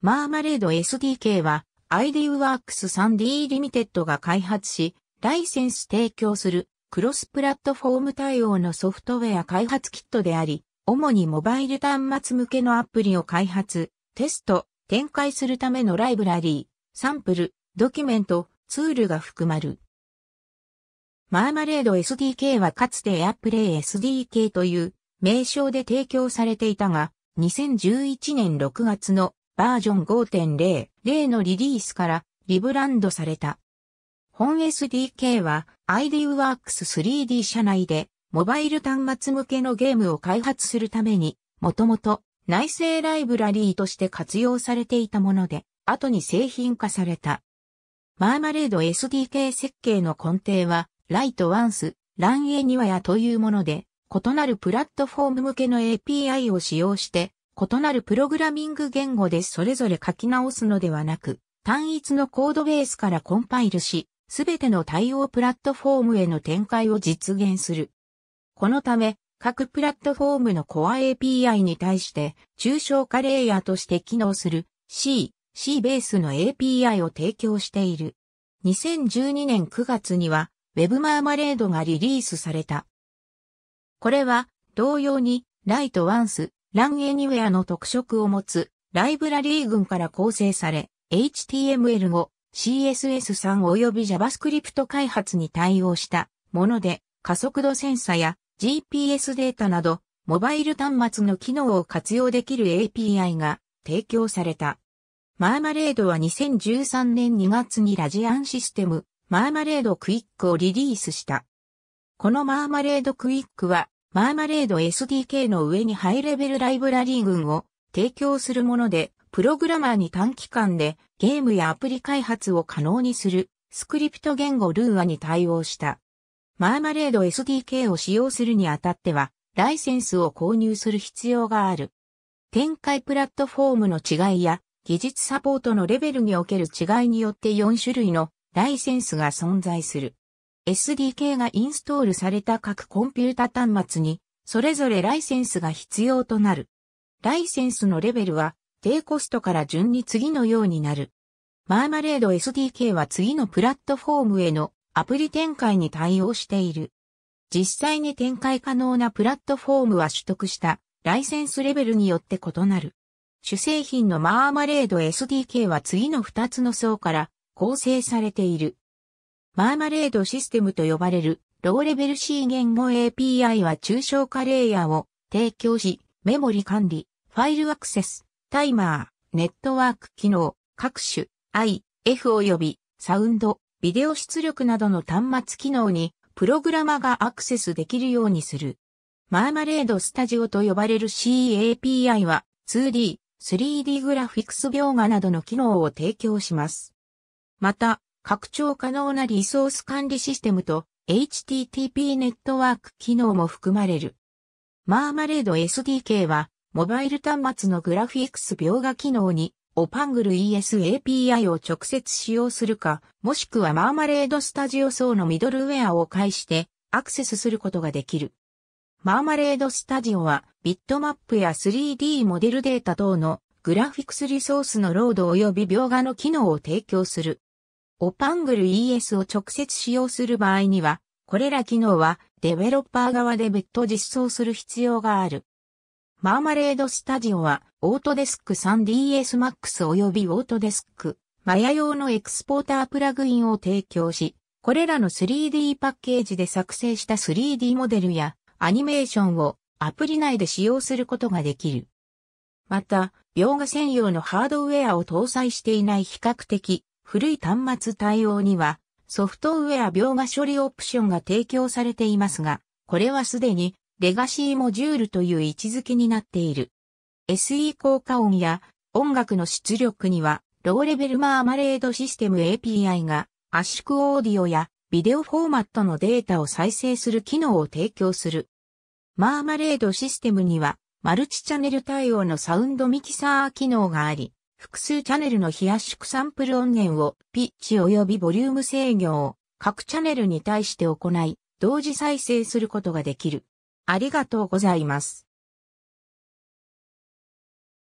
マーマレード SDK は IDWorks 3D リミテッドが開発し、ライセンス提供するクロスプラットフォーム対応のソフトウェア開発キットであり、主にモバイル端末向けのアプリを開発、テスト、展開するためのライブラリー、サンプル、ドキュメント、ツールが含まる。マーマレード SDK はかつて AirPlay SDK という名称で提供されていたが、2011年6月のバージョン5.0、0のリリースからリブランドされた。本 SDK は IDWorks 3D 社内でモバイル端末向けのゲームを開発するために、もともと内製ライブラリーとして活用されていたもので、後に製品化された。マーマレード SDK 設計の根底は、ライトワンス、ランエニワヤというもので、異なるプラットフォーム向けの API を使用して、異なるプログラミング言語でそれぞれ書き直すのではなく、単一のコードベースからコンパイルし、すべての対応プラットフォームへの展開を実現する。このため、各プラットフォームのコア API に対して、抽象化レイヤーとして機能する C、C ベースの API を提供している。2012年9月には Web マーマレードがリリースされた。これは同様に Light Once ランエニウェアの特色を持つライブラリー群から構成され、HTML5、CSS3 及び JavaScript 開発に対応したもので、加速度センサや GPS データなど、モバイル端末の機能を活用できる API が提供された。マーマレードは2013年2月にラジアンシステム、マーマレードクイックをリリースした。このマーマレードクイックはマーマレード SDK の上にハイレベルライブラリー群を提供するもので、プログラマーに短期間でゲームやアプリ開発を可能にするスクリプト言語ルーアに対応した。マーマレード SDK を使用するにあたっては、ライセンスを購入する必要がある。展開プラットフォームの違いや、技術サポートのレベルにおける違いによって4種類のライセンスが存在する。SDK がインストールされた各コンピュータ端末に、それぞれライセンスが必要となる。ライセンスのレベルは、低コストから順に次のようになる。マーマレード SDK は次のプラットフォームへのアプリ展開に対応している。実際に展開可能なプラットフォームは取得したライセンスレベルによって異なる。主製品のマーマレード SDK は次の2つの層から構成されている。マーマレードシステムと呼ばれるローレベル C 言語 API は抽象化レイヤーを提供し、メモリ管理、ファイルアクセス、タイマー、ネットワーク機能、各種、I、F 及びサウンド、ビデオ出力などの端末機能にプログラマがアクセスできるようにする。マーマレードスタジオと呼ばれる CAPI は 2D、3D グラフィックス描画などの機能を提供します。また、拡張可能なリソース管理システムと HTTP ネットワーク機能も含まれる。マーマレード SDK は、モバイル端末のグラフィックス描画機能に、オパングル ES API を直接使用するか、もしくはマーマレードスタジオ層のミドルウェアを介してアクセスすることができる。マーマレードスタジオは、ビットマップや 3D モデルデータ等のグラフィックスリソースのロード及び描画の機能を提供する。オパングル ES を直接使用する場合には、これら機能はデベロッパー側で別途実装する必要がある。マーマレードスタジオは、オートデスク 3ds Max 及びオートデスク、マヤ用のエクスポータープラグインを提供し、これらの 3D パッケージで作成した 3D モデルやアニメーションをアプリ内で使用することができる。また、描画専用のハードウェアを搭載していない比較的古い端末対応にはソフトウェア描画処理オプションが提供されていますが、これはすでにレガシーモジュールという位置づけになっている。SE 効果音や音楽の出力にはローレベルマーマレードシステム API が圧縮オーディオやビデオフォーマットのデータを再生する機能を提供する。マーマレードシステムにはマルチチャンネル対応のサウンドミキサー機能があり、複数チャンネルの非圧縮サンプル音源をピッチ及びボリューム制御を各チャンネルに対して行い、同時再生することができる。ありがとうございます。